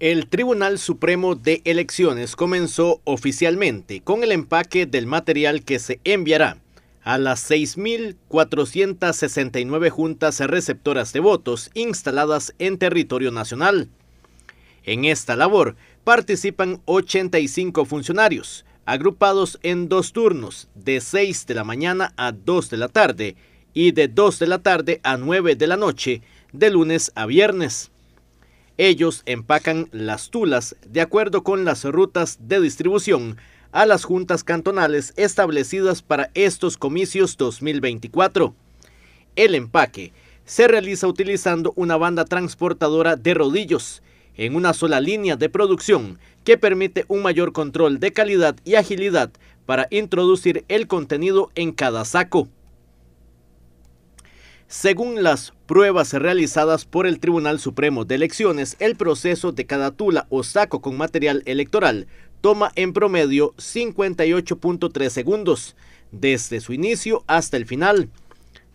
El Tribunal Supremo de Elecciones comenzó oficialmente con el empaque del material que se enviará a las 6.469 juntas receptoras de votos instaladas en territorio nacional. En esta labor participan 85 funcionarios, agrupados en dos turnos, de 6 de la mañana a 2 de la tarde y de 2 de la tarde a 9 de la noche, de lunes a viernes. Ellos empacan las tulas de acuerdo con las rutas de distribución a las juntas cantonales establecidas para estos comicios 2024. El empaque se realiza utilizando una banda transportadora de rodillos en una sola línea de producción que permite un mayor control de calidad y agilidad para introducir el contenido en cada saco. Según las pruebas realizadas por el Tribunal Supremo de Elecciones, el proceso de cada tula o saco con material electoral toma en promedio 58.3 segundos, desde su inicio hasta el final.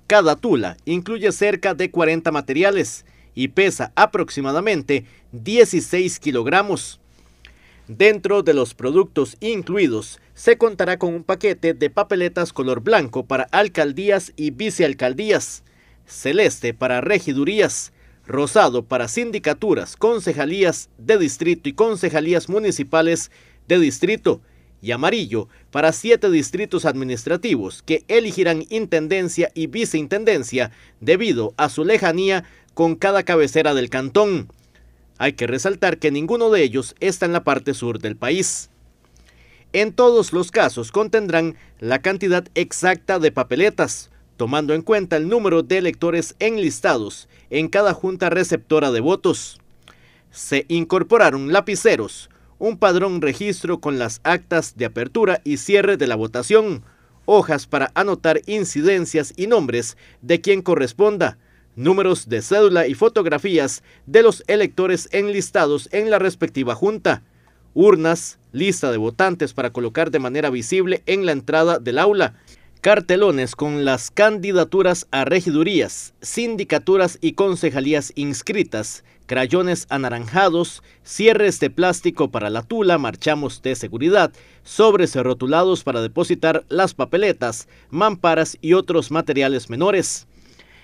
Cada tula incluye cerca de 40 materiales y pesa aproximadamente 16 kilogramos. Dentro de los productos incluidos, se contará con un paquete de papeletas color blanco para alcaldías y vicealcaldías celeste para regidurías, rosado para sindicaturas, concejalías de distrito y concejalías municipales de distrito y amarillo para siete distritos administrativos que elegirán intendencia y viceintendencia debido a su lejanía con cada cabecera del cantón. Hay que resaltar que ninguno de ellos está en la parte sur del país. En todos los casos contendrán la cantidad exacta de papeletas, tomando en cuenta el número de electores enlistados en cada junta receptora de votos. Se incorporaron lapiceros, un padrón registro con las actas de apertura y cierre de la votación, hojas para anotar incidencias y nombres de quien corresponda, números de cédula y fotografías de los electores enlistados en la respectiva junta, urnas, lista de votantes para colocar de manera visible en la entrada del aula, Cartelones con las candidaturas a regidurías, sindicaturas y concejalías inscritas, crayones anaranjados, cierres de plástico para la tula, marchamos de seguridad, sobres rotulados para depositar las papeletas, mamparas y otros materiales menores.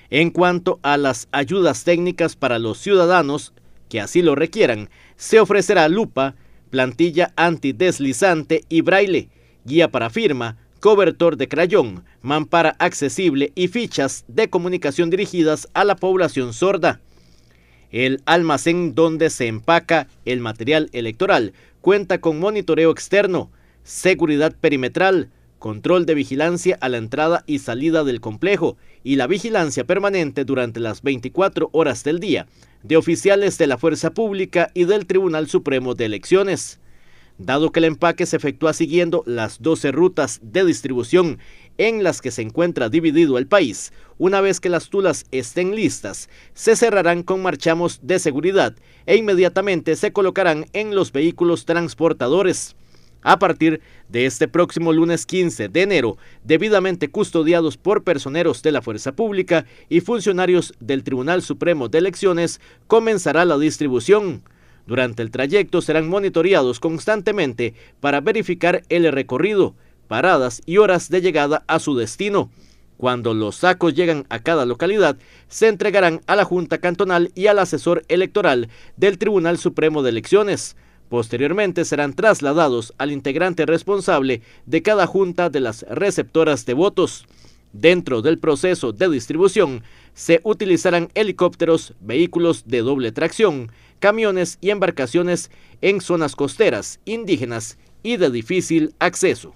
En cuanto a las ayudas técnicas para los ciudadanos que así lo requieran, se ofrecerá lupa, plantilla antideslizante y braille, guía para firma, cobertor de crayón, mampara accesible y fichas de comunicación dirigidas a la población sorda. El almacén donde se empaca el material electoral cuenta con monitoreo externo, seguridad perimetral, control de vigilancia a la entrada y salida del complejo y la vigilancia permanente durante las 24 horas del día de oficiales de la Fuerza Pública y del Tribunal Supremo de Elecciones dado que el empaque se efectúa siguiendo las 12 rutas de distribución en las que se encuentra dividido el país. Una vez que las tulas estén listas, se cerrarán con marchamos de seguridad e inmediatamente se colocarán en los vehículos transportadores. A partir de este próximo lunes 15 de enero, debidamente custodiados por personeros de la Fuerza Pública y funcionarios del Tribunal Supremo de Elecciones, comenzará la distribución. Durante el trayecto serán monitoreados constantemente para verificar el recorrido, paradas y horas de llegada a su destino. Cuando los sacos llegan a cada localidad, se entregarán a la Junta Cantonal y al asesor electoral del Tribunal Supremo de Elecciones. Posteriormente serán trasladados al integrante responsable de cada junta de las receptoras de votos. Dentro del proceso de distribución se utilizarán helicópteros, vehículos de doble tracción, camiones y embarcaciones en zonas costeras, indígenas y de difícil acceso.